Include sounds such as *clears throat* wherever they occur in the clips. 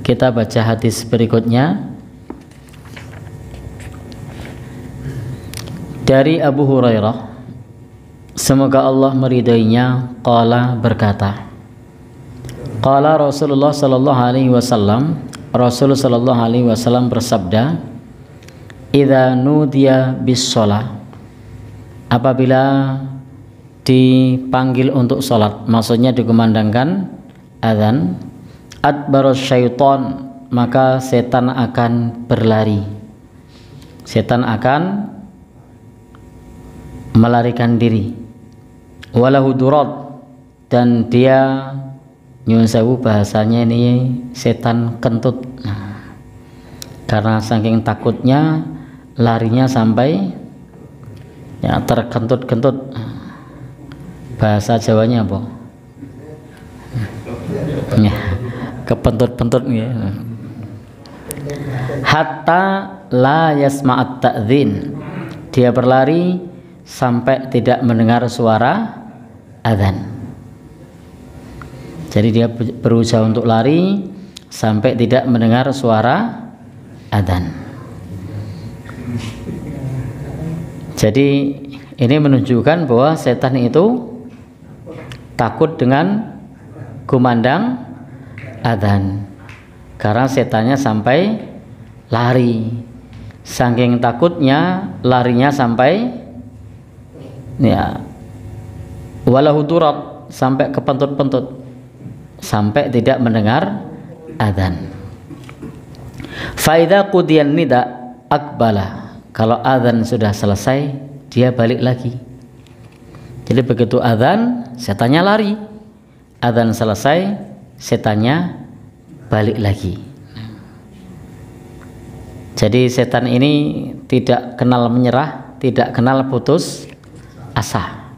Kita baca hadis berikutnya dari Abu Hurairah semoga Allah meridainya qala berkata qala Rasulullah sallallahu alaihi wasallam Rasul sallallahu alaihi wasallam bersabda idza nudiya bis apabila dipanggil untuk salat maksudnya dikumandangkan azan adbaros syaiton maka setan akan berlari setan akan melarikan diri walahu durat dan dia nyun sewu bahasanya ini setan kentut nah, karena saking takutnya larinya sampai ya terkentut-kentut bahasa Jawanya apa? ya kepentut-pentut ya. Hatta la yasma'at ta'zin. Dia berlari sampai tidak mendengar suara azan. Jadi dia berusaha untuk lari sampai tidak mendengar suara adan Jadi ini menunjukkan bahwa setan itu takut dengan kumandang adhan karena setannya sampai lari saking takutnya larinya sampai ya walahuturat sampai ke pentut-pentut sampai tidak mendengar adhan faida kudian nida akbala kalau adhan sudah selesai dia balik lagi jadi begitu adhan setannya lari adhan selesai setannya balik lagi. Jadi setan ini tidak kenal menyerah, tidak kenal putus asa.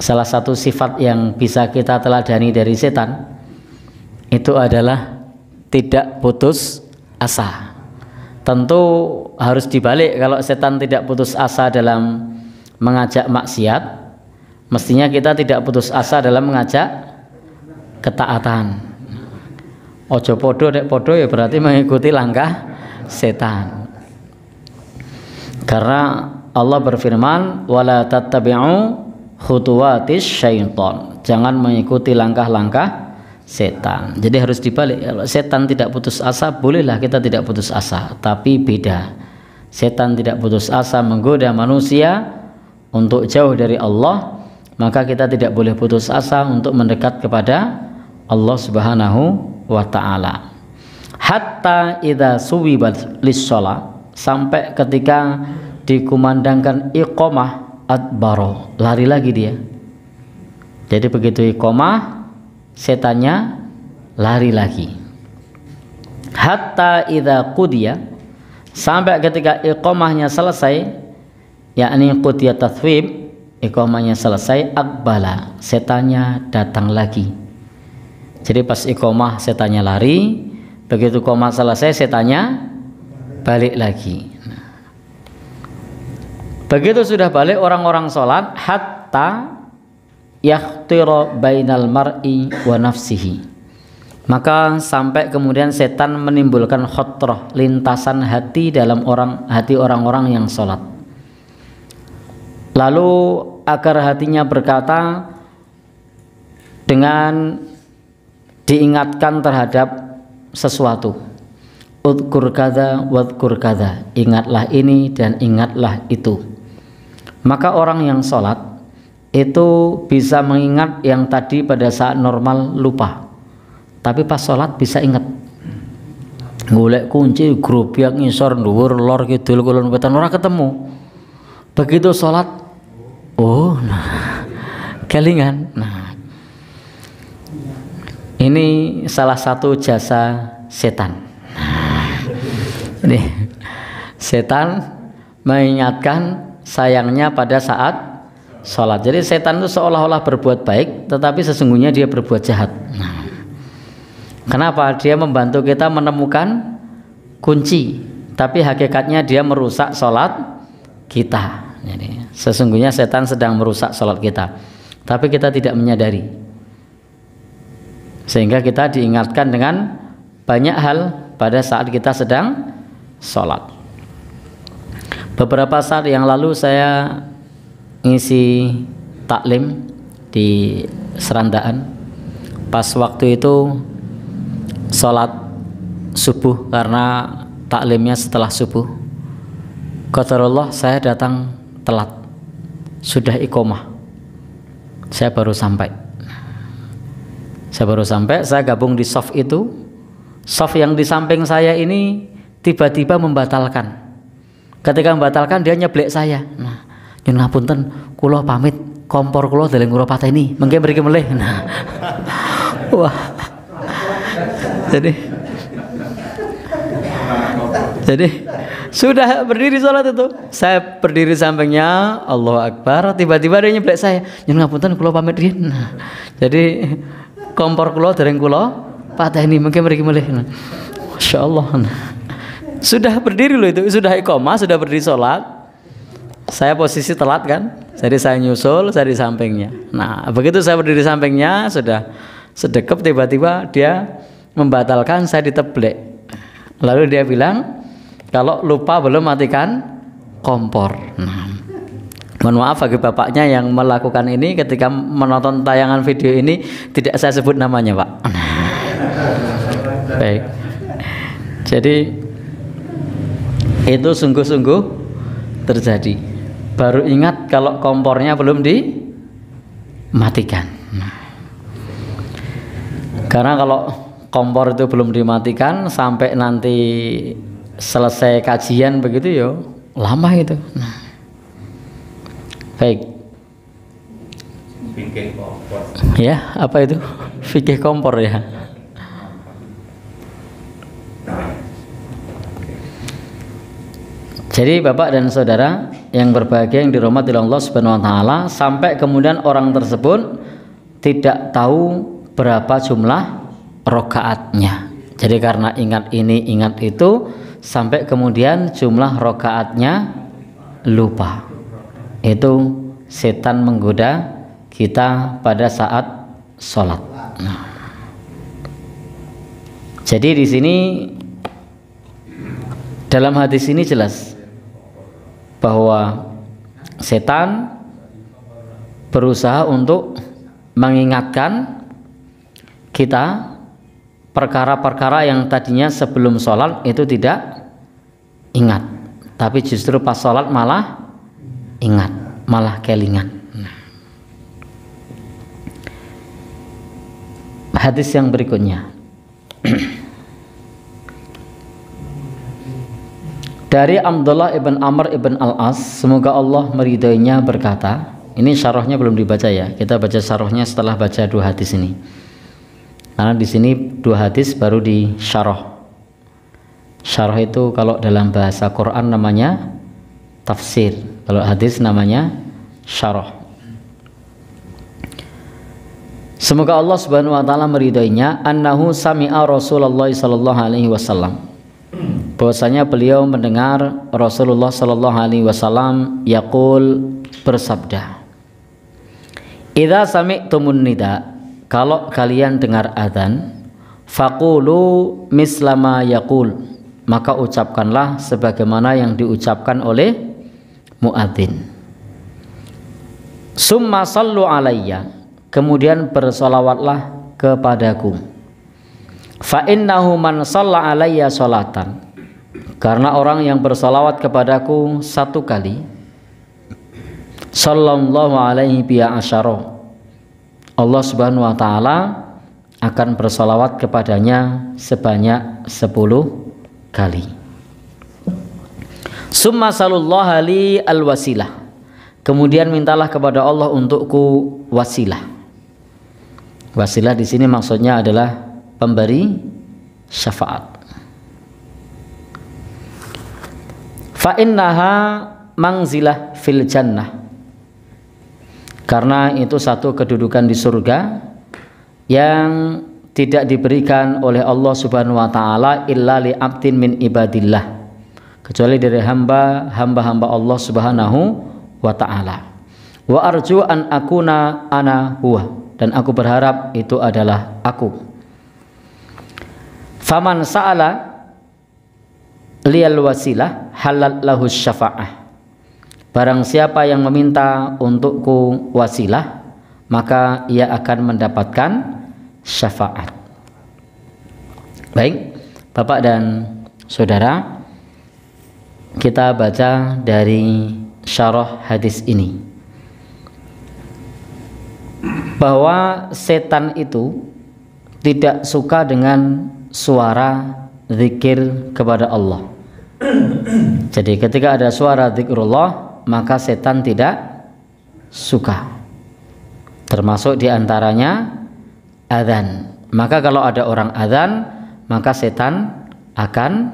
Salah satu sifat yang bisa kita teladani dari setan itu adalah tidak putus asa. Tentu harus dibalik kalau setan tidak putus asa dalam mengajak maksiat, mestinya kita tidak putus asa dalam mengajak ketaatan. Ojo podo dek podo ya berarti mengikuti langkah setan. Karena Allah berfirman, "Wala tattabi'u khutuwatis syaiton." Jangan mengikuti langkah-langkah setan. Jadi harus dibalik. setan tidak putus asa, bolehlah kita tidak putus asa, tapi beda. Setan tidak putus asa menggoda manusia untuk jauh dari Allah, maka kita tidak boleh putus asa untuk mendekat kepada Allah Subhanahu wa taala. Hatta idza suwibat lis sampai ketika dikumandangkan iqamah adbaro, lari lagi dia. Jadi begitu iqamah setannya lari lagi. Hatta idza qudiya sampai ketika iqamahnya selesai yakni qudiya tathwib iqamahnya selesai akbala setannya datang lagi jadi pas ikomah tanya lari, begitu koma selesai tanya balik lagi. Begitu sudah balik orang-orang sholat hatta yaktiro bainal mar'i wa nafsihi. Maka sampai kemudian setan menimbulkan khotroh lintasan hati dalam orang hati orang-orang yang sholat. Lalu agar hatinya berkata dengan diingatkan terhadap sesuatu utkur kada watkur kada Ingatlah ini dan ingatlah itu Maka orang yang sholat Itu bisa mengingat yang tadi pada saat normal lupa Tapi pas sholat bisa ingat golek kunci grobiak ngisor dhuwur lor kidul kulon wetan ora ketemu begitu sholat oh nah kelingan nah ini salah satu jasa setan. Nah, setan mengingatkan sayangnya pada saat sholat. Jadi setan itu seolah-olah berbuat baik, tetapi sesungguhnya dia berbuat jahat. Nah, kenapa? Dia membantu kita menemukan kunci, tapi hakikatnya dia merusak sholat kita. Jadi sesungguhnya setan sedang merusak sholat kita, tapi kita tidak menyadari. Sehingga kita diingatkan dengan banyak hal pada saat kita sedang sholat. Beberapa saat yang lalu saya ngisi taklim di Serandaan. Pas waktu itu sholat subuh karena taklimnya setelah subuh. Allah saya datang telat. Sudah ikomah. Saya baru sampai saya baru sampai, saya gabung di soft itu. Soft yang di samping saya ini tiba-tiba membatalkan. Ketika membatalkan dia nyeblek saya. Nah, nyun ngapunten, kulo pamit kompor kula dalam kula ini, mungkin beri melih. *laughs* Nah. Wah. Jadi jadi sudah berdiri sholat itu. Saya berdiri sampingnya, Allah Akbar. Tiba-tiba dia nyeblek saya. Nyun ngapunten kula pamit Nah, jadi kompor kulo dereng patah ini mungkin mereka mulai Masya Allah. Sudah berdiri loh itu, sudah ikoma sudah berdiri sholat. Saya posisi telat kan, jadi saya nyusul, saya di sampingnya. Nah, begitu saya berdiri sampingnya, sudah sedekap tiba-tiba dia membatalkan saya diteblek. Lalu dia bilang, kalau lupa belum matikan kompor. Nah, Mohon maaf bagi bapaknya yang melakukan ini ketika menonton tayangan video ini tidak saya sebut namanya, Pak. *laughs* Baik. Jadi itu sungguh-sungguh terjadi. Baru ingat kalau kompornya belum dimatikan. Nah. Karena kalau kompor itu belum dimatikan sampai nanti selesai kajian begitu ya lama itu. Nah Baik. Fikih kompor. Ya, apa itu? Fikih kompor ya. Jadi Bapak dan Saudara yang berbahagia yang dirahmati Allah Subhanahu wa taala sampai kemudian orang tersebut tidak tahu berapa jumlah rokaatnya. Jadi karena ingat ini ingat itu sampai kemudian jumlah rokaatnya lupa. Itu setan menggoda kita pada saat sholat. Nah. Jadi di sini dalam hadis ini jelas bahwa setan berusaha untuk mengingatkan kita perkara-perkara yang tadinya sebelum sholat itu tidak ingat tapi justru pas sholat malah ingat, malah kelingan. Nah. Hadis yang berikutnya. *clears throat* Dari Abdullah ibn Amr ibn Al-As, semoga Allah meridainya berkata, ini syarahnya belum dibaca ya. Kita baca syarahnya setelah baca dua hadis ini. Karena di sini dua hadis baru di syarah. Syarah itu kalau dalam bahasa Quran namanya tafsir. Kalau hadis namanya syarah. Semoga Allah Subhanahu wa taala meridainya annahu sami'a Rasulullah sallallahu alaihi wasallam. Bahwasanya beliau mendengar Rasulullah sallallahu alaihi wasallam yaqul bersabda. Idza sami'tumun nida, kalau kalian dengar azan, faqulu mislama yaqul, maka ucapkanlah sebagaimana yang diucapkan oleh muadzin. Summa sallu alayya Kemudian bersolawatlah kepadaku Fa innahu man salla alayya salatan. Karena orang yang bersolawat kepadaku satu kali Sallallahu alaihi biya asyara Allah subhanahu wa ta'ala akan bersolawat kepadanya sebanyak sepuluh kali Summa salullah li al wasilah. Kemudian mintalah kepada Allah untukku wasilah. Wasilah di sini maksudnya adalah pemberi syafaat. Fa innaha mangzilah fil jannah. Karena itu satu kedudukan di surga yang tidak diberikan oleh Allah Subhanahu wa taala illa li min ibadillah kecuali dari hamba hamba-hamba Allah Subhanahu wa taala. Wa arju an akuna ana huwa dan aku berharap itu adalah aku. Faman sa'ala liyal wasilah halal lahu syafa'ah. Barang siapa yang meminta untukku wasilah, maka ia akan mendapatkan syafaat. Baik, Bapak dan Saudara, kita baca dari syarah hadis ini bahwa setan itu tidak suka dengan suara zikir kepada Allah. Jadi ketika ada suara zikrullah maka setan tidak suka. Termasuk diantaranya adzan. Maka kalau ada orang adzan maka setan akan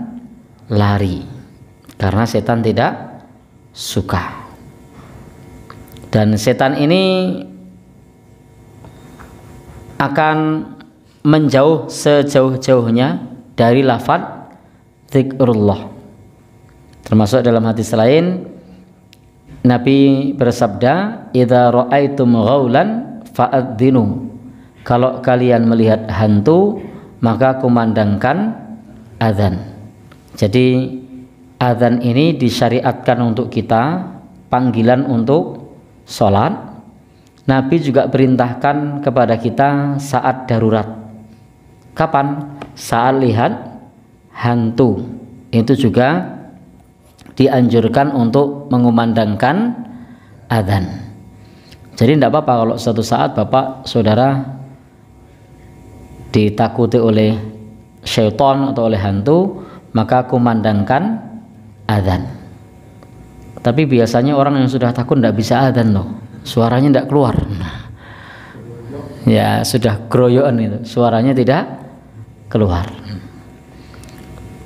lari karena setan tidak suka dan setan ini akan menjauh sejauh-jauhnya dari lafad zikrullah termasuk dalam hadis lain Nabi bersabda idha ra'aitum ghaulan fa'adzinu kalau kalian melihat hantu maka kumandangkan azan jadi Adzan ini disyariatkan untuk kita, panggilan untuk sholat. Nabi juga perintahkan kepada kita saat darurat. Kapan? Saat lihat hantu. Itu juga dianjurkan untuk mengumandangkan adzan. Jadi tidak apa-apa kalau suatu saat bapak saudara ditakuti oleh syaitan atau oleh hantu, maka kumandangkan adhan Tapi biasanya orang yang sudah takut tidak bisa adhan loh, suaranya tidak keluar. Nah. Ya sudah groyoan itu, suaranya tidak keluar.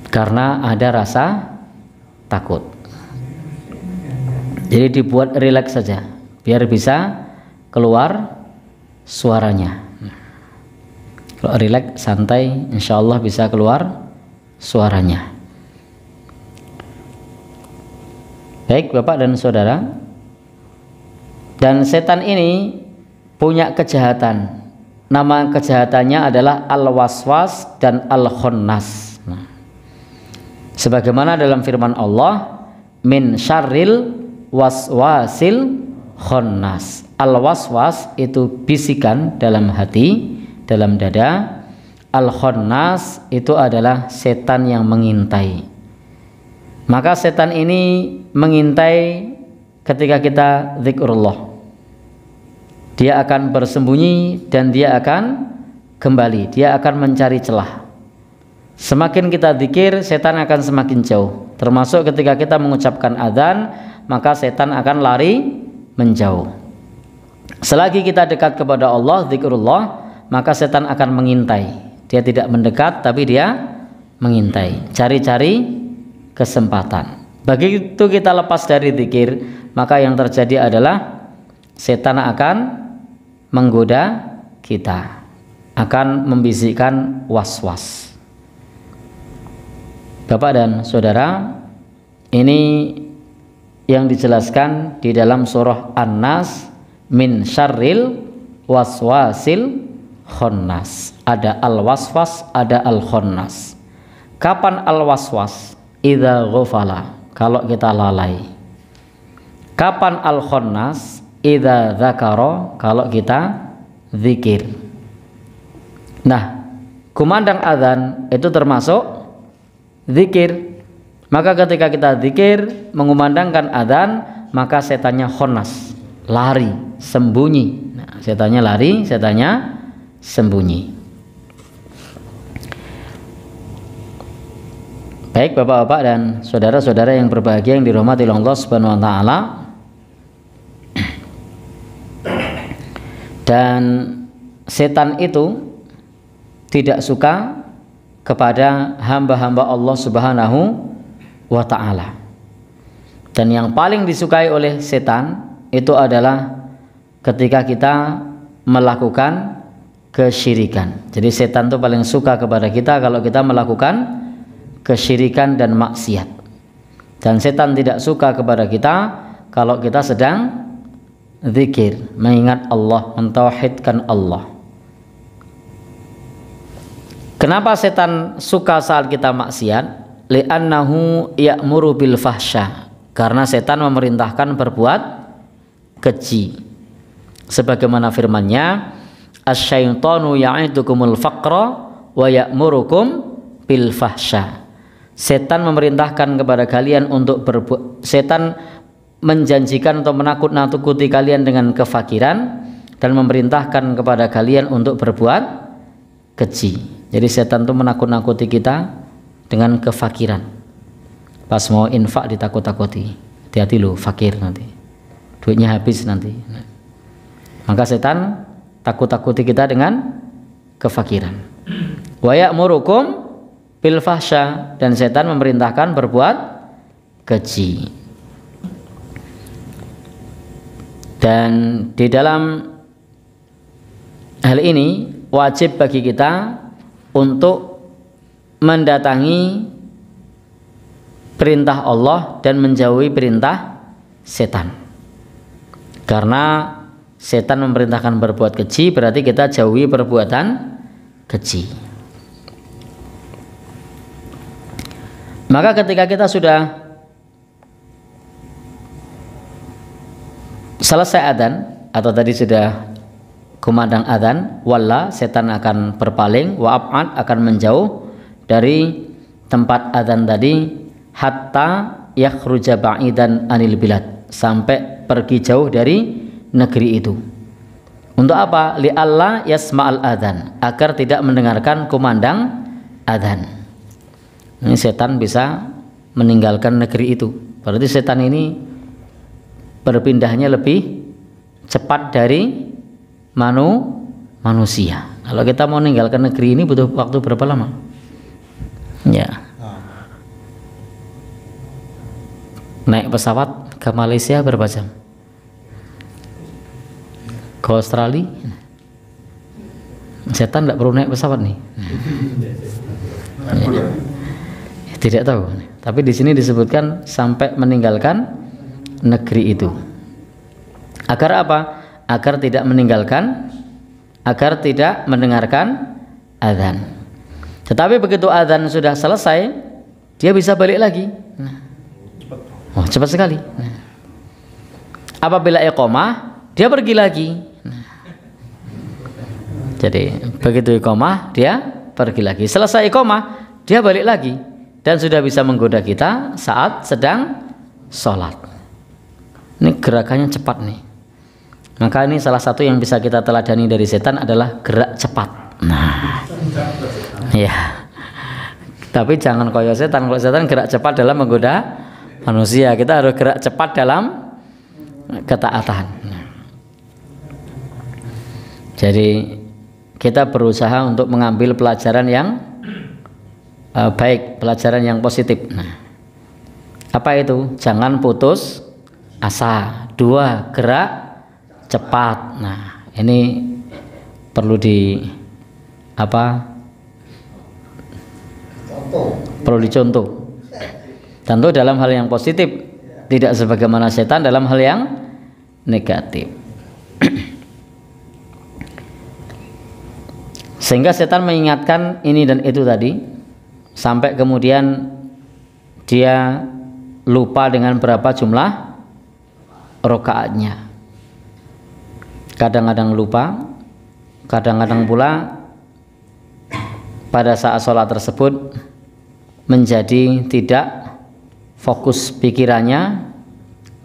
Karena ada rasa takut. Jadi dibuat rileks saja, biar bisa keluar suaranya. Kalau rileks santai, insya Allah bisa keluar suaranya. Baik Bapak dan Saudara Dan setan ini punya kejahatan Nama kejahatannya adalah Al-Waswas dan al khunnas nah. Sebagaimana dalam firman Allah Min syarril waswasil khunnas. Al-waswas itu bisikan dalam hati, dalam dada al khunnas itu adalah setan yang mengintai maka setan ini mengintai ketika kita zikrullah. Dia akan bersembunyi dan dia akan kembali. Dia akan mencari celah. Semakin kita zikir, setan akan semakin jauh. Termasuk ketika kita mengucapkan adzan, maka setan akan lari menjauh. Selagi kita dekat kepada Allah, zikrullah, maka setan akan mengintai. Dia tidak mendekat tapi dia mengintai. Cari-cari kesempatan. Begitu kita lepas dari zikir, maka yang terjadi adalah setan akan menggoda kita, akan membisikkan was-was. Bapak dan saudara, ini yang dijelaskan di dalam surah An-Nas min syarril waswasil khonnas. Ada al-waswas, ada al-khonnas. Kapan al-waswas? idza ghafala kalau kita lalai kapan al khonnas idza zakaro kalau kita zikir nah kumandang azan itu termasuk zikir maka ketika kita zikir mengumandangkan azan maka setannya khonnas lari sembunyi nah, setannya lari setannya sembunyi Baik Bapak-bapak dan saudara-saudara yang berbahagia yang dirahmati Allah Subhanahu wa taala. Dan setan itu tidak suka kepada hamba-hamba Allah Subhanahu wa taala. Dan yang paling disukai oleh setan itu adalah ketika kita melakukan kesyirikan. Jadi setan itu paling suka kepada kita kalau kita melakukan kesyirikan dan maksiat. Dan setan tidak suka kepada kita kalau kita sedang zikir, mengingat Allah, mentauhidkan Allah. Kenapa setan suka saat kita maksiat? Li'annahu ya'muru bil fahsya. Karena setan memerintahkan berbuat keji. Sebagaimana firman-Nya, "Asyaitonu ya'idukumul faqra wa ya'murukum bil fahsya." setan memerintahkan kepada kalian untuk berbuat setan menjanjikan atau menakut-nakuti kalian dengan kefakiran dan memerintahkan kepada kalian untuk berbuat keji. Jadi setan itu menakut-nakuti kita dengan kefakiran. Pas mau infak ditakut-takuti. Hati-hati lu fakir nanti. Duitnya habis nanti. Maka setan takut-takuti kita dengan kefakiran. Wa ya'murukum bil fahsya dan setan memerintahkan berbuat keji. Dan di dalam hal ini wajib bagi kita untuk mendatangi perintah Allah dan menjauhi perintah setan. Karena setan memerintahkan berbuat keji berarti kita jauhi perbuatan keji. Maka ketika kita sudah selesai adan atau tadi sudah kumandang adan, wallah setan akan berpaling, wa'ab'ad akan menjauh dari tempat adan tadi hatta yakhruja ba'idan anil bilad sampai pergi jauh dari negeri itu. Untuk apa? Li Allah yasma'al adan agar tidak mendengarkan kumandang adan ini setan bisa meninggalkan negeri itu berarti setan ini berpindahnya lebih cepat dari manu manusia kalau kita mau meninggalkan negeri ini butuh waktu berapa lama ya naik pesawat ke Malaysia berapa jam ke Australia setan tidak perlu naik pesawat nih tidak tahu. Tapi di sini disebutkan sampai meninggalkan negeri itu. Agar apa? Agar tidak meninggalkan, agar tidak mendengarkan azan. Tetapi begitu azan sudah selesai, dia bisa balik lagi. Nah. Oh, cepat sekali. Nah. Apabila iqamah, dia pergi lagi. Nah. Jadi begitu ikomah dia pergi lagi. Selesai ikomah dia balik lagi dan sudah bisa menggoda kita saat sedang sholat. Ini gerakannya cepat nih. Maka ini salah satu yang bisa kita teladani dari setan adalah gerak cepat. Nah, ya. Tapi jangan koyo setan. Kalau setan gerak cepat dalam menggoda manusia, kita harus gerak cepat dalam ketaatan. Jadi kita berusaha untuk mengambil pelajaran yang uh, baik, pelajaran yang positif. Nah, apa itu? Jangan putus asa. Dua, gerak cepat. Nah, ini perlu di apa? Perlu dicontoh. Tentu dalam hal yang positif, tidak sebagaimana setan dalam hal yang negatif. Sehingga setan mengingatkan ini dan itu tadi sampai kemudian dia lupa dengan berapa jumlah rokaatnya kadang-kadang lupa kadang-kadang pula pada saat sholat tersebut menjadi tidak fokus pikirannya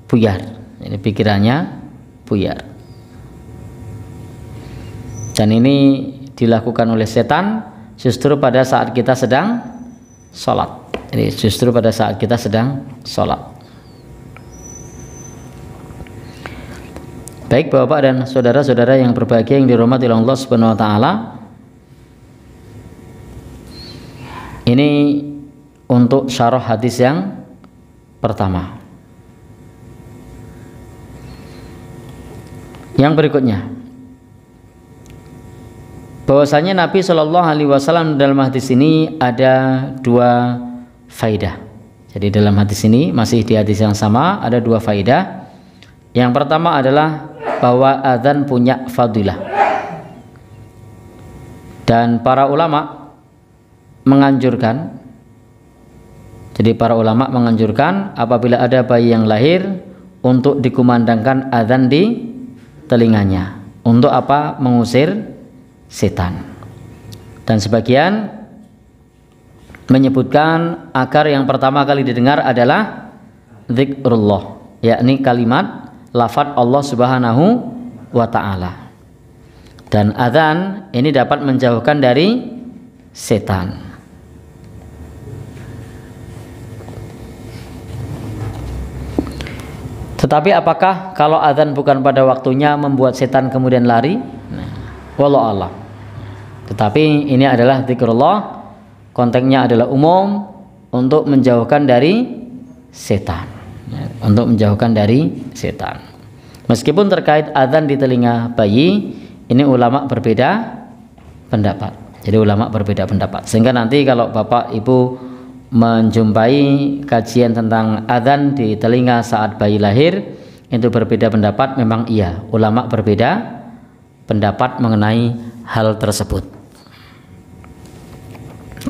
buyar ini pikirannya buyar dan ini dilakukan oleh setan justru pada saat kita sedang sholat ini justru pada saat kita sedang sholat baik bapak dan saudara-saudara yang berbahagia yang dirahmati Allah subhanahu wa ta'ala ini untuk syarah hadis yang pertama yang berikutnya bahwasanya Nabi Shallallahu Alaihi Wasallam dalam hadis ini ada dua faidah. Jadi dalam hadis ini masih di hadis yang sama ada dua faidah. Yang pertama adalah bahwa adzan punya fadilah. Dan para ulama menganjurkan jadi para ulama menganjurkan apabila ada bayi yang lahir untuk dikumandangkan adzan di telinganya. Untuk apa? Mengusir setan. Dan sebagian menyebutkan akar yang pertama kali didengar adalah zikrullah, yakni kalimat lafat Allah Subhanahu wa taala. Dan azan ini dapat menjauhkan dari setan. Tetapi apakah kalau azan bukan pada waktunya membuat setan kemudian lari? Nah, walau Allah. Tetapi ini adalah zikrullah, konteksnya adalah umum untuk menjauhkan dari setan. Ya, untuk menjauhkan dari setan. Meskipun terkait azan di telinga bayi, ini ulama berbeda pendapat. Jadi ulama berbeda pendapat. Sehingga nanti kalau Bapak Ibu menjumpai kajian tentang azan di telinga saat bayi lahir, itu berbeda pendapat memang iya. Ulama berbeda pendapat mengenai hal tersebut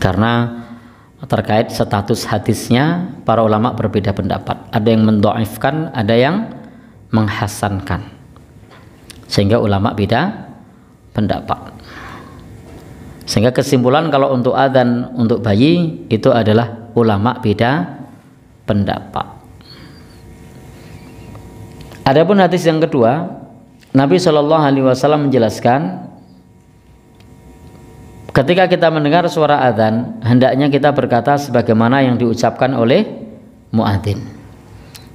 karena terkait status hadisnya para ulama berbeda pendapat ada yang mendoaifkan ada yang menghasankan sehingga ulama beda pendapat sehingga kesimpulan kalau untuk adzan untuk bayi itu adalah ulama beda pendapat Adapun hadis yang kedua Nabi Shallallahu Alaihi Wasallam menjelaskan Ketika kita mendengar suara adzan, hendaknya kita berkata sebagaimana yang diucapkan oleh muadzin.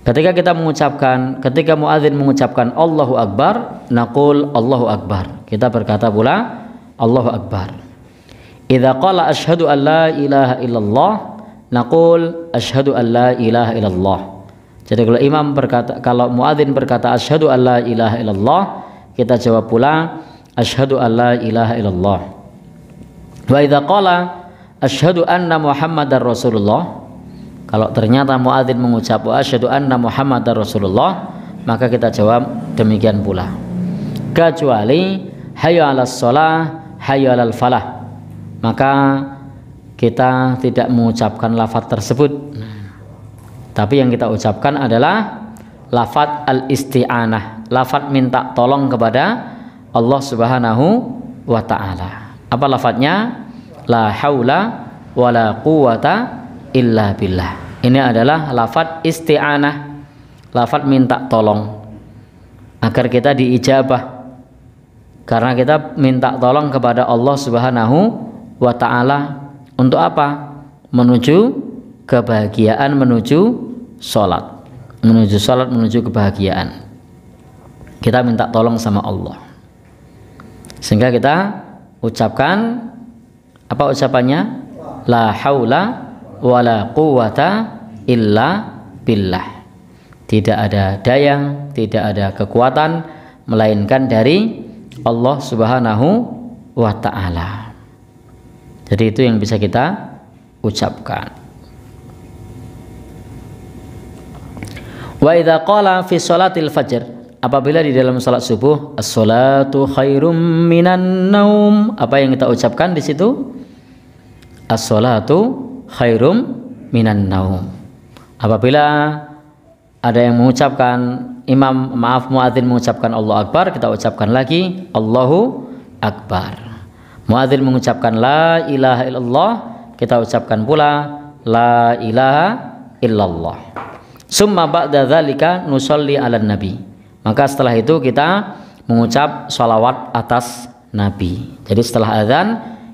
Ketika kita mengucapkan, ketika muadzin mengucapkan Allahu Akbar, naqul Allahu Akbar. Kita berkata pula Allahu Akbar. Idza qala asyhadu an la ilaha illallah, naqul asyhadu an la ilaha illallah. Jadi kalau imam berkata kalau muadzin berkata asyhadu an la ilaha illallah, kita jawab pula asyhadu an la ilaha illallah. Wa idza qala asyhadu anna Muhammadar Rasulullah kalau ternyata muadzin mengucap wa asyhadu anna Muhammadar Rasulullah maka kita jawab demikian pula kecuali hayya 'alas shalah hayya 'alal falah maka kita tidak mengucapkan lafaz tersebut tapi yang kita ucapkan adalah lafaz al-isti'anah lafaz minta tolong kepada Allah Subhanahu wa taala apa lafadznya la haula wala quwata illa billah ini adalah lafad isti'anah lafad minta tolong agar kita diijabah karena kita minta tolong kepada Allah Subhanahu wa taala untuk apa? menuju kebahagiaan menuju sholat menuju sholat menuju kebahagiaan kita minta tolong sama Allah sehingga kita ucapkan apa ucapannya la haula wala quwata illa billah tidak ada daya tidak ada kekuatan melainkan dari Allah Subhanahu wa taala jadi itu yang bisa kita ucapkan wa idza qala fi salatil fajr apabila di dalam salat subuh as-salatu khairum minan naum apa yang kita ucapkan di situ as-salatu khairum minan naum apabila ada yang mengucapkan imam maaf muadzin mengucapkan Allah akbar kita ucapkan lagi Allahu akbar muadzin mengucapkan la ilaha illallah kita ucapkan pula la ilaha illallah summa ba'da dzalika nusalli 'alan nabi maka setelah itu kita mengucap sholawat atas Nabi. Jadi setelah azan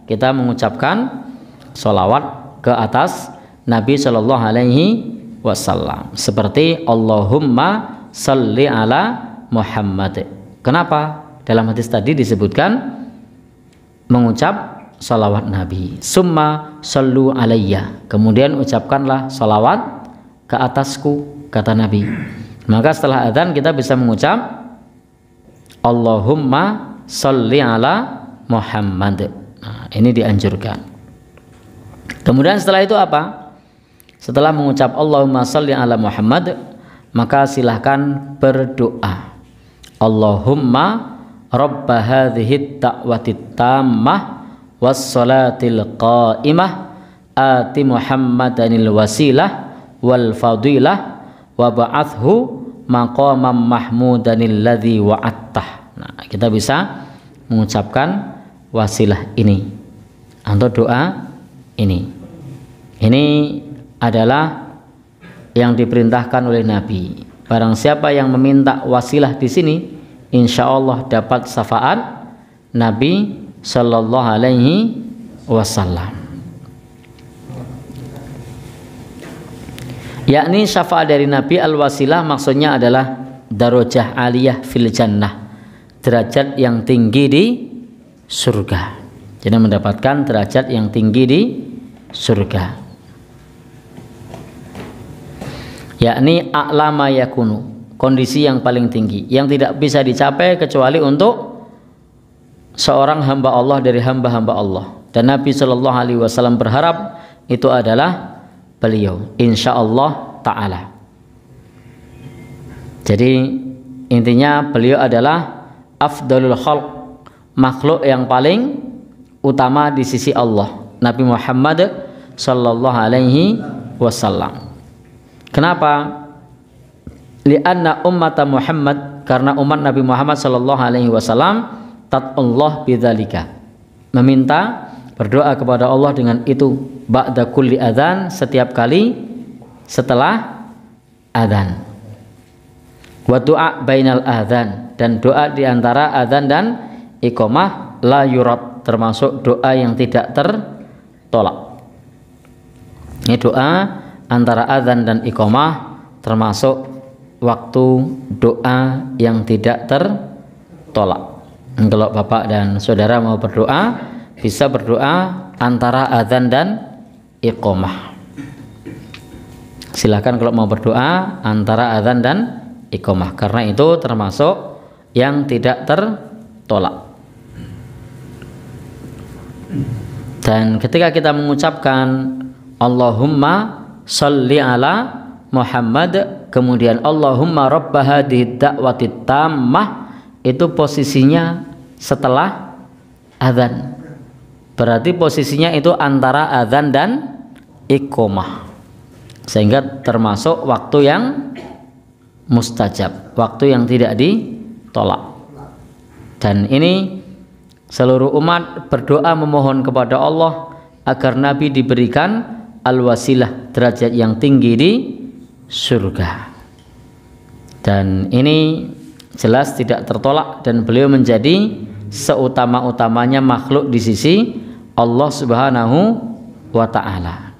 kita mengucapkan sholawat ke atas Nabi Shallallahu Alaihi Wasallam. Seperti Allahumma salli ala Muhammad. Kenapa? Dalam hadis tadi disebutkan mengucap sholawat Nabi. Summa sallu alayya. Kemudian ucapkanlah sholawat ke atasku, kata Nabi. Maka setelah adzan kita bisa mengucap Allahumma salli ala Muhammad. Nah, ini dianjurkan. Kemudian setelah itu apa? Setelah mengucap Allahumma salli ala Muhammad, maka silahkan berdoa. Allahumma rabba hadhihi ta'wati tammah salatil qa'imah ati Muhammadanil wasilah wal fadilah wa ba'athu maqamam mahmudanil ladzi wa'attah. Nah, kita bisa mengucapkan wasilah ini atau doa ini. Ini adalah yang diperintahkan oleh Nabi. Barang siapa yang meminta wasilah di sini, insya Allah dapat syafaat Nabi Shallallahu Alaihi Wasallam. yakni syafaat dari Nabi al-wasilah maksudnya adalah darajah aliyah fil jannah derajat yang tinggi di surga jadi mendapatkan derajat yang tinggi di surga yakni a'lama yakunu kondisi yang paling tinggi yang tidak bisa dicapai kecuali untuk seorang hamba Allah dari hamba-hamba Allah dan Nabi Shallallahu Alaihi Wasallam berharap itu adalah beliau insya Allah taala jadi intinya beliau adalah afdalul khalq makhluk yang paling utama di sisi Allah Nabi Muhammad sallallahu alaihi wasallam kenapa lianna ummata Muhammad karena umat Nabi Muhammad sallallahu alaihi wasallam tatullah Allah bidzalika meminta berdoa kepada Allah dengan itu ba'da kulli adzan setiap kali setelah adzan wa du'a bainal adzan dan doa di antara adzan dan iqamah la yurad termasuk doa yang tidak tertolak ini doa antara adzan dan iqamah termasuk waktu doa yang tidak tertolak kalau bapak dan saudara mau berdoa bisa berdoa antara azan dan iqomah silahkan kalau mau berdoa antara azan dan iqomah karena itu termasuk yang tidak tertolak dan ketika kita mengucapkan Allahumma salli ala Muhammad kemudian Allahumma rabbaha di da'wati tamah itu posisinya setelah azan Berarti posisinya itu antara adzan dan ikomah Sehingga termasuk waktu yang mustajab, waktu yang tidak ditolak. Dan ini seluruh umat berdoa memohon kepada Allah agar Nabi diberikan al-wasilah derajat yang tinggi di surga. Dan ini jelas tidak tertolak dan beliau menjadi seutama-utamanya makhluk di sisi Allah Subhanahu wa taala.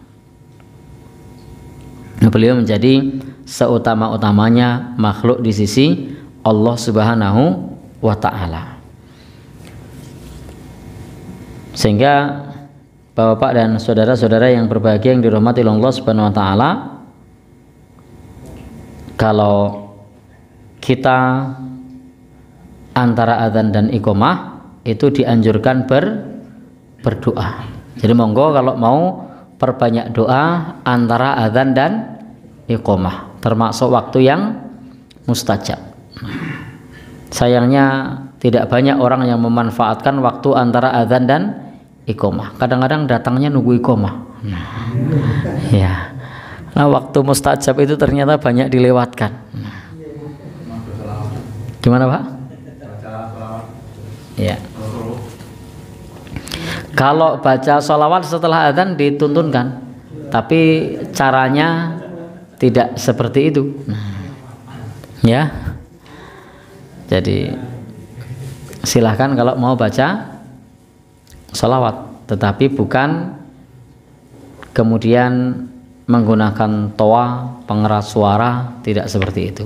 Nah, beliau menjadi seutama-utamanya makhluk di sisi Allah Subhanahu wa taala. Sehingga Bapak dan saudara-saudara yang berbahagia yang dirahmati Allah Subhanahu wa taala kalau kita antara adzan dan iqomah itu dianjurkan ber berdoa. Jadi monggo kalau mau perbanyak doa antara azan dan iqomah termasuk waktu yang mustajab. Sayangnya tidak banyak orang yang memanfaatkan waktu antara azan dan iqomah. Kadang-kadang datangnya nunggu iqomah. Nah, hmm. ya. Nah, waktu mustajab itu ternyata banyak dilewatkan. Gimana, Pak? Ya. Kalau baca sholawat setelah adzan dituntunkan, tapi caranya tidak seperti itu. Nah, ya, jadi silahkan kalau mau baca sholawat, tetapi bukan kemudian menggunakan toa pengeras suara tidak seperti itu.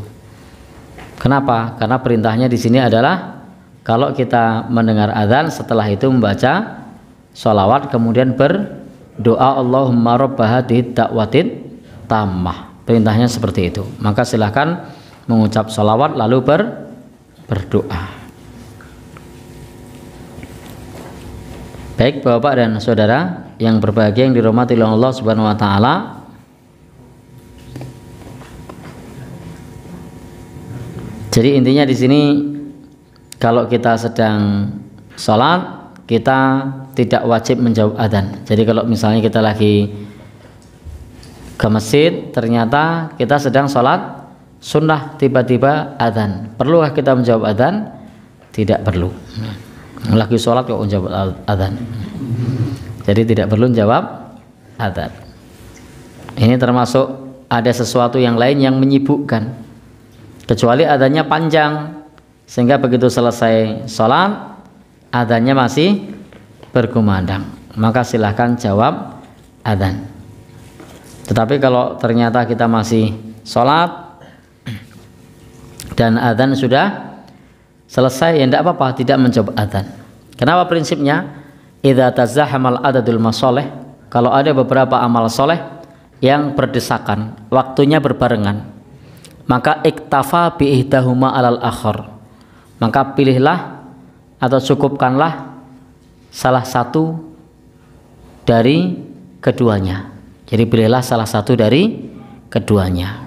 Kenapa? Karena perintahnya di sini adalah kalau kita mendengar adzan setelah itu membaca sholawat kemudian berdoa Allahumma rabbah dakwatin tamah perintahnya seperti itu maka silahkan mengucap sholawat lalu ber berdoa baik bapak dan saudara yang berbahagia yang dirahmati oleh Allah subhanahu wa ta'ala jadi intinya di sini kalau kita sedang sholat kita tidak wajib menjawab adzan. Jadi kalau misalnya kita lagi ke masjid, ternyata kita sedang sholat sunnah tiba-tiba adzan. Perlukah kita menjawab adzan? Tidak perlu. Lagi sholat kok menjawab adzan. Jadi tidak perlu menjawab adzan. Ini termasuk ada sesuatu yang lain yang menyibukkan. Kecuali adanya panjang sehingga begitu selesai sholat adanya masih berkumandang maka silahkan jawab adzan tetapi kalau ternyata kita masih sholat dan adzan sudah selesai ya tidak apa-apa tidak menjawab adzan kenapa prinsipnya idza tazahamal adadul masoleh kalau ada beberapa amal soleh yang berdesakan waktunya berbarengan maka iktafa biihdahuma alal akhar maka pilihlah atau cukupkanlah salah satu dari keduanya. Jadi pilihlah salah satu dari keduanya.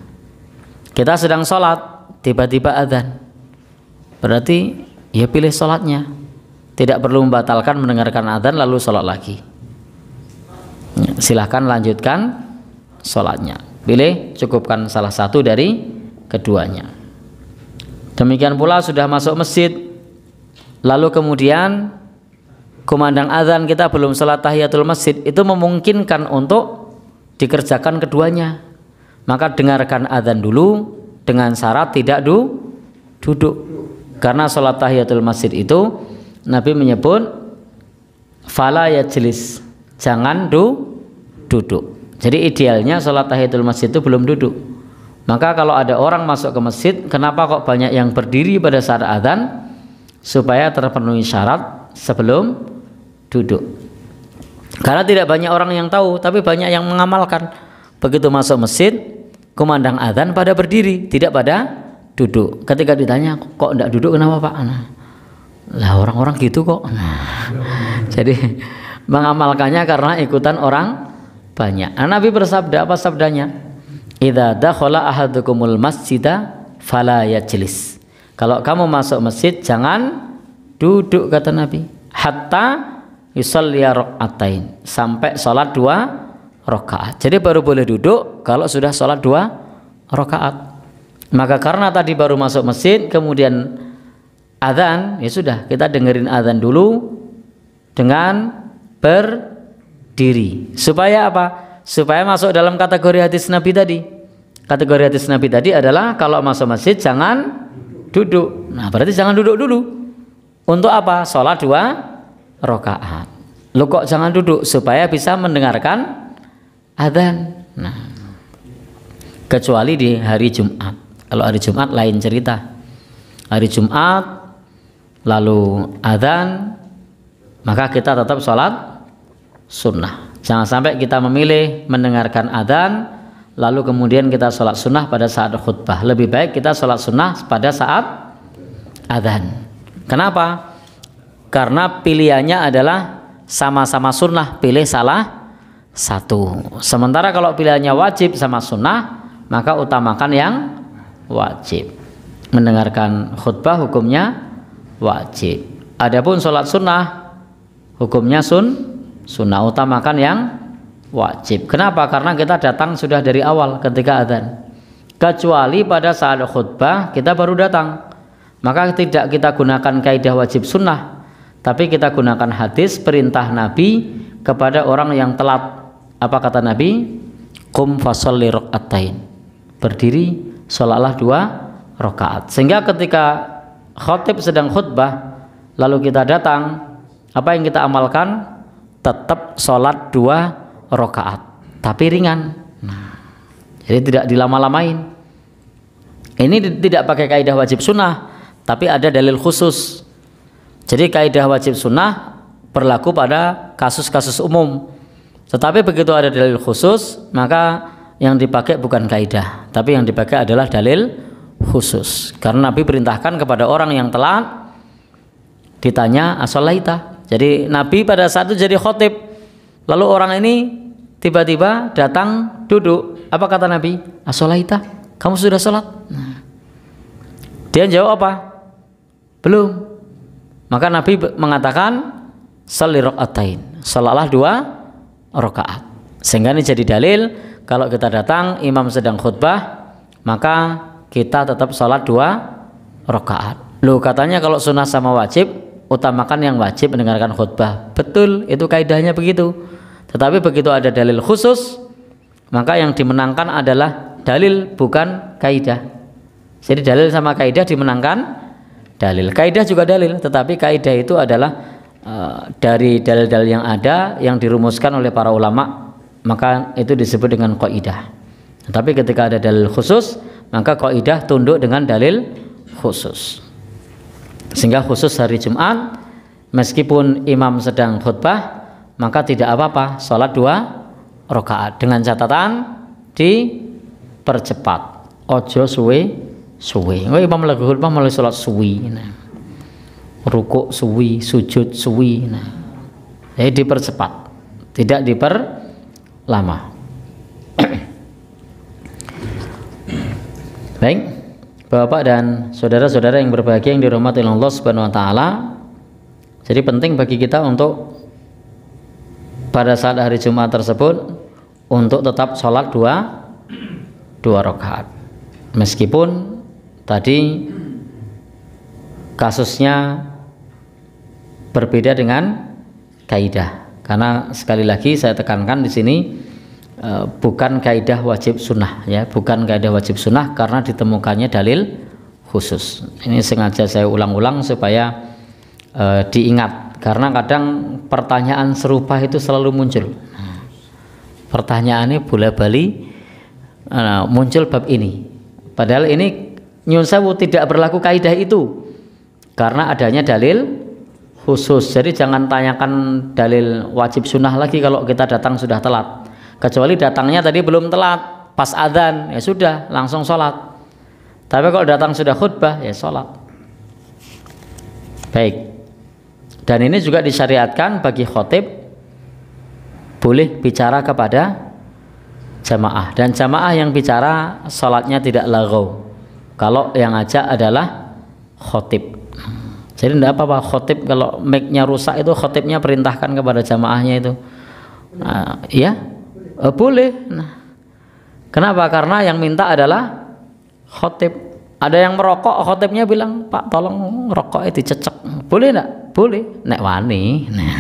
Kita sedang sholat, tiba-tiba adzan. Berarti ya pilih sholatnya. Tidak perlu membatalkan mendengarkan adzan lalu sholat lagi. Silahkan lanjutkan sholatnya. Pilih cukupkan salah satu dari keduanya. Demikian pula sudah masuk masjid, lalu kemudian kumandang azan kita belum salat tahiyatul masjid itu memungkinkan untuk dikerjakan keduanya maka dengarkan azan dulu dengan syarat tidak du, duduk karena salat tahiyatul masjid itu Nabi menyebut fala yajlis jangan du, duduk jadi idealnya salat tahiyatul masjid itu belum duduk maka kalau ada orang masuk ke masjid kenapa kok banyak yang berdiri pada saat azan supaya terpenuhi syarat sebelum duduk. Karena tidak banyak orang yang tahu, tapi banyak yang mengamalkan. Begitu masuk masjid, kumandang adzan pada berdiri, tidak pada duduk. Ketika ditanya, kok tidak duduk, kenapa Pak? Nah, lah orang-orang gitu kok. Nah, *laughs* jadi mengamalkannya karena ikutan orang banyak. Nah, Nabi bersabda apa sabdanya? Idza dakhala ahadukumul masjida fala yajlis. Kalau kamu masuk masjid jangan duduk kata Nabi. Hatta yusalli rakaatain sampai sholat dua rokaat Jadi baru boleh duduk kalau sudah sholat dua rokaat Maka karena tadi baru masuk masjid kemudian adzan ya sudah kita dengerin adzan dulu dengan berdiri. Supaya apa? Supaya masuk dalam kategori hadis Nabi tadi. Kategori hadis Nabi tadi adalah kalau masuk masjid jangan duduk. Nah, berarti jangan duduk dulu. Untuk apa? sholat dua rokaat. Lu kok jangan duduk supaya bisa mendengarkan adzan. Nah, kecuali di hari Jumat. Kalau hari Jumat lain cerita. Hari Jumat lalu adzan maka kita tetap sholat sunnah. Jangan sampai kita memilih mendengarkan adzan lalu kemudian kita sholat sunnah pada saat khutbah. Lebih baik kita sholat sunnah pada saat adzan. Kenapa? karena pilihannya adalah sama-sama sunnah pilih salah satu sementara kalau pilihannya wajib sama sunnah maka utamakan yang wajib mendengarkan khutbah hukumnya wajib adapun sholat sunnah hukumnya sun sunnah utamakan yang wajib kenapa karena kita datang sudah dari awal ketika adzan kecuali pada saat khutbah kita baru datang maka tidak kita gunakan kaidah wajib sunnah tapi kita gunakan hadis perintah Nabi kepada orang yang telat. Apa kata Nabi? Kum fasolli rokaatain. Berdiri, sholatlah dua rokaat. Sehingga ketika khotib sedang khutbah, lalu kita datang, apa yang kita amalkan? Tetap sholat dua rokaat. Tapi ringan. Nah, jadi tidak dilama-lamain. Ini tidak pakai kaidah wajib sunnah, tapi ada dalil khusus jadi kaidah wajib sunnah berlaku pada kasus-kasus umum. Tetapi begitu ada dalil khusus, maka yang dipakai bukan kaidah, tapi yang dipakai adalah dalil khusus. Karena Nabi perintahkan kepada orang yang telat ditanya asalaita. Jadi Nabi pada saat itu jadi khotib. Lalu orang ini tiba-tiba datang duduk. Apa kata Nabi? Asalaita. Kamu sudah sholat? Nah. Dia jawab apa? Belum. Maka Nabi mengatakan sali rokaatain, selalah dua rokaat. Sehingga ini jadi dalil kalau kita datang imam sedang khutbah maka kita tetap salat dua rokaat. Lu katanya kalau sunnah sama wajib utamakan yang wajib mendengarkan khutbah. Betul, itu kaidahnya begitu. Tetapi begitu ada dalil khusus maka yang dimenangkan adalah dalil bukan kaidah. Jadi dalil sama kaidah dimenangkan dalil. Kaidah juga dalil, tetapi kaidah itu adalah e, dari dalil-dalil yang ada yang dirumuskan oleh para ulama, maka itu disebut dengan kaidah. Tetapi ketika ada dalil khusus, maka kaidah tunduk dengan dalil khusus. Sehingga khusus hari Jumat, meskipun imam sedang khutbah, maka tidak apa-apa sholat dua rakaat dengan catatan dipercepat. Ojo suwe suwi malah pamlebu bapak malah sholat suwi nah rukuk suwi sujud suwi nah jadi dipercepat tidak diperlama *coughs* baik Bapak dan saudara-saudara yang berbahagia yang dirahmati Allah Subhanahu wa taala. Jadi penting bagi kita untuk pada saat hari Jumat tersebut untuk tetap sholat dua dua rakaat meskipun Tadi kasusnya berbeda dengan kaidah karena sekali lagi saya tekankan di sini e, bukan kaidah wajib sunnah ya bukan kaidah wajib sunnah karena ditemukannya dalil khusus ini sengaja saya ulang-ulang supaya uh, diingat karena kadang pertanyaan serupa itu selalu muncul pertanyaannya bola bali uh, muncul bab ini padahal ini sewu tidak berlaku kaidah itu karena adanya dalil khusus jadi jangan tanyakan dalil wajib sunnah lagi kalau kita datang sudah telat kecuali datangnya tadi belum telat pas adzan ya sudah langsung sholat tapi kalau datang sudah khutbah ya sholat baik dan ini juga disyariatkan bagi khotib boleh bicara kepada jamaah dan jamaah yang bicara sholatnya tidak lagau kalau yang ajak adalah khotib. Jadi tidak apa-apa khotib kalau mic-nya rusak itu khotibnya perintahkan kepada jamaahnya itu. Nah, ya, eh, boleh. Nah. Kenapa? Karena yang minta adalah khotib. Ada yang merokok, khotibnya bilang, "Pak, tolong rokok itu cecek, Boleh enggak? Boleh. Nek wani. Nah.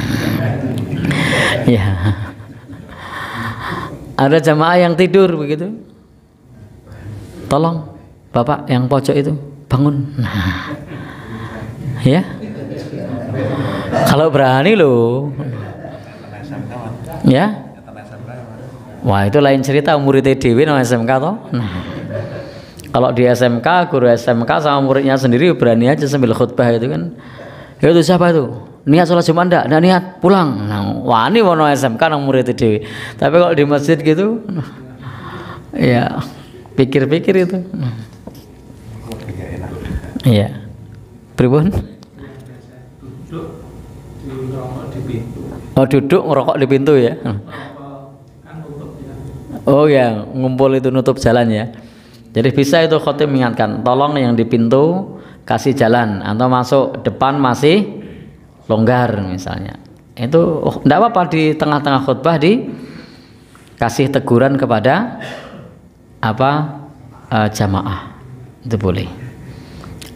*laughs* ya. Ada jamaah yang tidur begitu. Tolong Bapak yang pojok itu bangun. Nah. Ya. Kalau berani loh. Ya. Wah, itu lain cerita murid dewi no SMK toh. Nah. Kalau di SMK, guru SMK sama muridnya sendiri berani aja sambil khutbah itu kan. Ya itu siapa itu? niat sholat jumat enggak? enggak niat pulang nah, wani wono SMK nang murid dewi tapi kalau di masjid gitu ya pikir-pikir itu Nah. Iya. Pribun? Oh, duduk ngerokok di pintu ya. Hmm. Oh ya, ngumpul itu nutup jalan ya. Jadi bisa itu khotim mengingatkan, tolong yang di pintu kasih jalan atau masuk depan masih longgar misalnya. Itu oh, apa-apa di tengah-tengah khutbah di kasih teguran kepada apa uh, jamaah. Itu boleh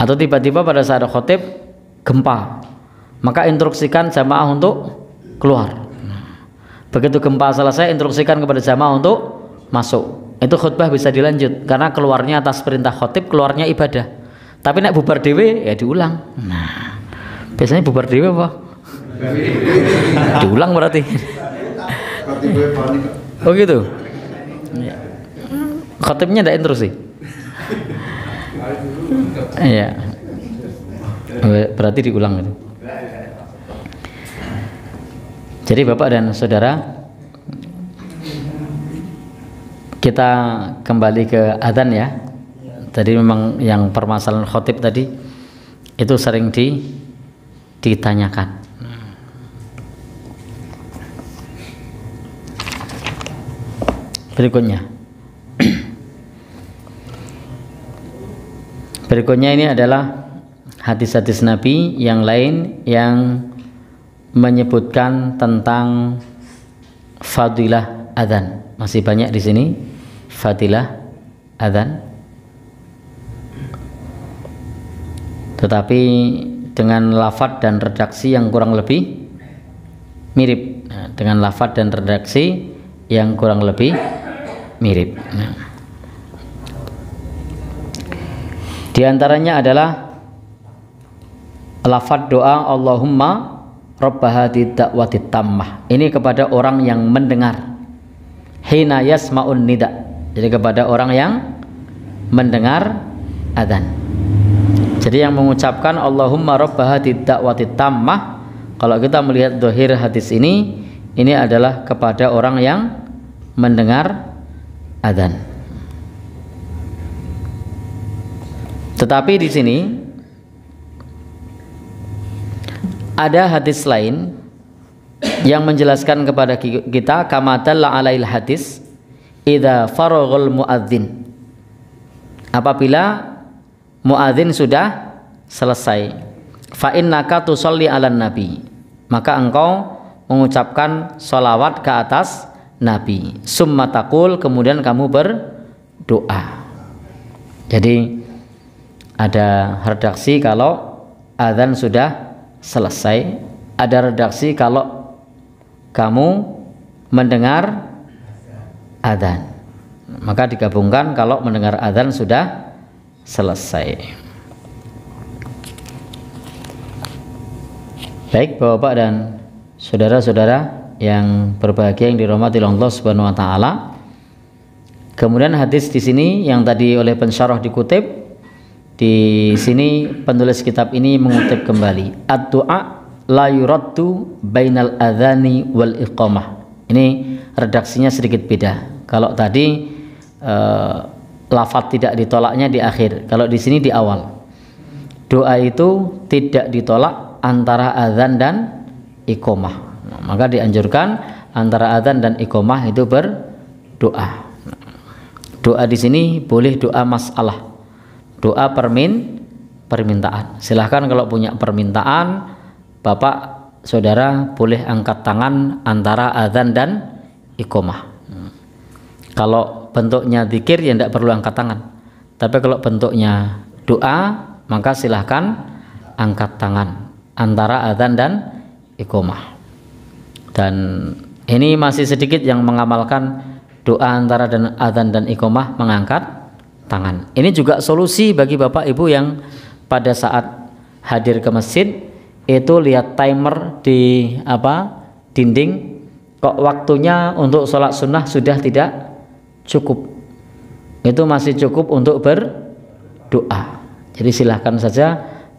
atau tiba-tiba pada saat khotib gempa maka instruksikan jamaah untuk keluar begitu gempa selesai instruksikan kepada jamaah untuk masuk itu khutbah bisa dilanjut karena keluarnya atas perintah khotib keluarnya ibadah tapi naik bubar dewe ya diulang nah biasanya bubar dewe apa? diulang berarti oh gitu iya. khotibnya tidak instruksi. Iya. Berarti diulang itu. Jadi Bapak dan Saudara kita kembali ke adzan ya. Tadi memang yang permasalahan khotib tadi itu sering di ditanyakan. Berikutnya. Berikutnya ini adalah hadis-hadis Nabi yang lain yang menyebutkan tentang fadilah adzan. Masih banyak di sini fadilah adzan. Tetapi dengan lafat dan redaksi yang kurang lebih mirip dengan lafat dan redaksi yang kurang lebih mirip. Nah. Di antaranya adalah Lafadz doa Allahumma rabbahati tammah. Ini kepada orang yang mendengar. Hina yasma'un nida. Jadi kepada orang yang mendengar adzan. Jadi yang mengucapkan Allahumma rabbahati dakwati tammah kalau kita melihat dohir hadis ini ini adalah kepada orang yang mendengar adzan. Tetapi di sini ada hadis lain yang menjelaskan kepada kita kamatalla alail hadis idza faraghal muadzin. Apabila muadzin sudah selesai, fa innaka tusalli alan nabi. Maka engkau mengucapkan sholawat ke atas Nabi. Summa taqul kemudian kamu berdoa. Jadi ada redaksi kalau azan sudah selesai ada redaksi kalau kamu mendengar azan maka digabungkan kalau mendengar azan sudah selesai baik bapak dan saudara-saudara yang berbahagia yang dirahmati Allah Subhanahu wa taala kemudian hadis di sini yang tadi oleh pensyarah dikutip di sini penulis kitab ini mengutip kembali ad-du'a la yuraddu bainal adhani wal iqamah. Ini redaksinya sedikit beda. Kalau tadi uh, eh, lafat tidak ditolaknya di akhir. Kalau di sini di awal. Doa itu tidak ditolak antara azan dan iqamah. Nah, maka dianjurkan antara azan dan iqamah itu berdoa. Nah, doa di sini boleh doa masalah doa permin permintaan. Silahkan kalau punya permintaan, Bapak, Saudara boleh angkat tangan antara azan dan ikomah. Hmm. Kalau bentuknya zikir ya tidak perlu angkat tangan. Tapi kalau bentuknya doa, maka silahkan angkat tangan antara azan dan ikomah. Dan ini masih sedikit yang mengamalkan doa antara dan azan dan ikomah mengangkat tangan. Ini juga solusi bagi Bapak Ibu yang pada saat hadir ke masjid itu lihat timer di apa dinding kok waktunya untuk sholat sunnah sudah tidak cukup itu masih cukup untuk berdoa jadi silahkan saja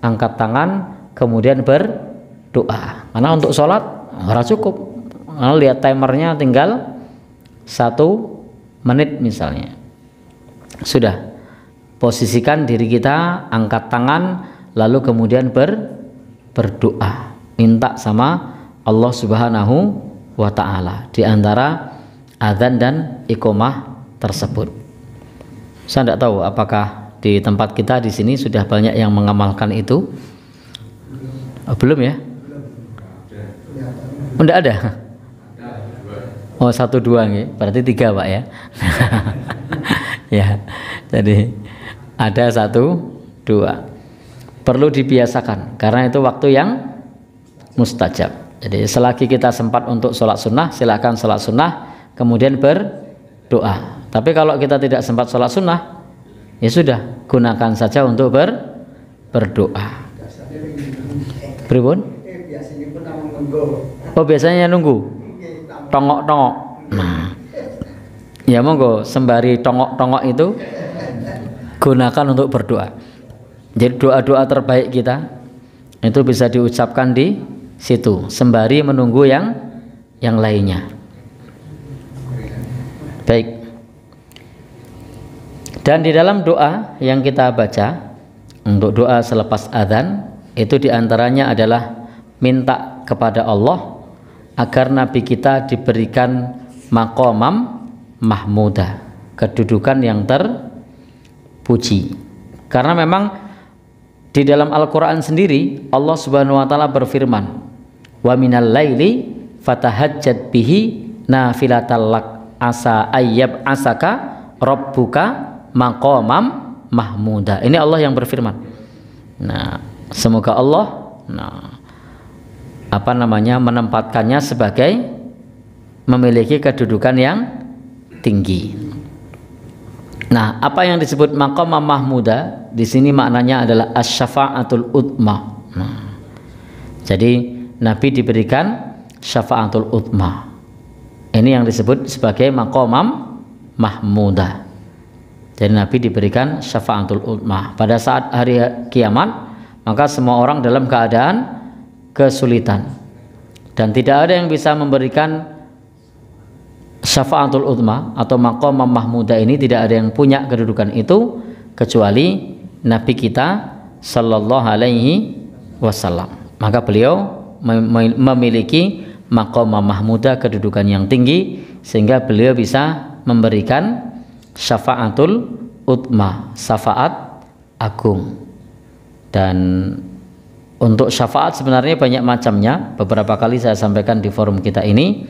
angkat tangan kemudian berdoa karena untuk sholat orang cukup lihat timernya tinggal satu menit misalnya sudah. Posisikan diri kita, angkat tangan, lalu kemudian ber berdoa, minta sama Allah Subhanahu wa taala di antara azan dan iqomah tersebut. Saya tidak tahu apakah di tempat kita di sini sudah banyak yang mengamalkan itu. Oh, belum ya? Tidak oh, ada. Oh satu dua nih, berarti tiga pak ya. *laughs* ya jadi ada satu dua perlu dibiasakan karena itu waktu yang mustajab jadi selagi kita sempat untuk sholat sunnah silakan sholat sunnah kemudian berdoa tapi kalau kita tidak sempat sholat sunnah ya sudah gunakan saja untuk ber berdoa Pribun? Eh, oh biasanya nunggu iya, tongok-tongok nah Ya monggo sembari tongok-tongok itu gunakan untuk berdoa. Jadi doa-doa terbaik kita itu bisa diucapkan di situ sembari menunggu yang yang lainnya. Baik. Dan di dalam doa yang kita baca untuk doa selepas adzan itu diantaranya adalah minta kepada Allah agar Nabi kita diberikan makomam mahmudah kedudukan yang terpuji karena memang di dalam Al-Quran sendiri Allah subhanahu wa ta'ala berfirman wa minal layli fatahajjad bihi nafilatallak asa ayyab asaka rabbuka maqamam mahmuda ini Allah yang berfirman nah semoga Allah nah apa namanya menempatkannya sebagai memiliki kedudukan yang tinggi. Nah, apa yang disebut maqam mahmuda di sini maknanya adalah asy-syafa'atul utma. Nah, jadi Nabi diberikan syafa'atul utma. Ini yang disebut sebagai maqam mahmuda. Jadi Nabi diberikan syafa'atul utma. Pada saat hari kiamat, maka semua orang dalam keadaan kesulitan dan tidak ada yang bisa memberikan syafaatul uzma atau maqam mahmuda ini tidak ada yang punya kedudukan itu kecuali nabi kita sallallahu alaihi wasallam maka beliau memiliki maqam mahmuda kedudukan yang tinggi sehingga beliau bisa memberikan syafaatul utma syafaat agung dan untuk syafaat sebenarnya banyak macamnya beberapa kali saya sampaikan di forum kita ini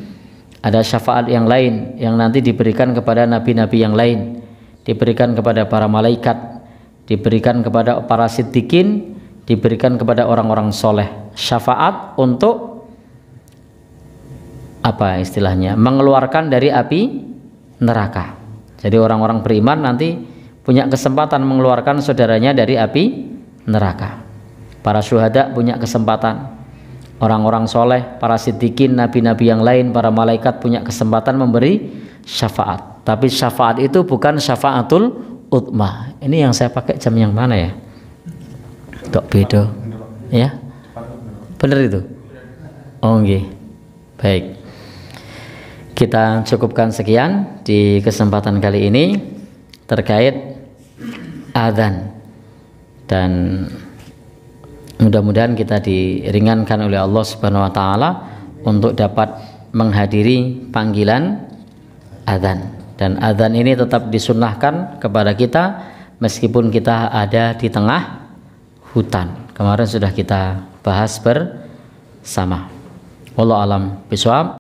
ada syafaat yang lain yang nanti diberikan kepada nabi-nabi yang lain diberikan kepada para malaikat diberikan kepada para siddiqin diberikan kepada orang-orang soleh syafaat untuk apa istilahnya mengeluarkan dari api neraka jadi orang-orang beriman nanti punya kesempatan mengeluarkan saudaranya dari api neraka para syuhada punya kesempatan orang-orang soleh, para sidikin, nabi-nabi yang lain, para malaikat punya kesempatan memberi syafaat. Tapi syafaat itu bukan syafaatul utma. Ini yang saya pakai jam yang mana ya? Tok beda. Ya? Benar itu? Oh, okay. Baik. Kita cukupkan sekian di kesempatan kali ini terkait adzan dan Mudah-mudahan kita diringankan oleh Allah Subhanahu wa taala untuk dapat menghadiri panggilan azan dan azan ini tetap disunnahkan kepada kita meskipun kita ada di tengah hutan. Kemarin sudah kita bahas bersama. Wallahu alam bisawab.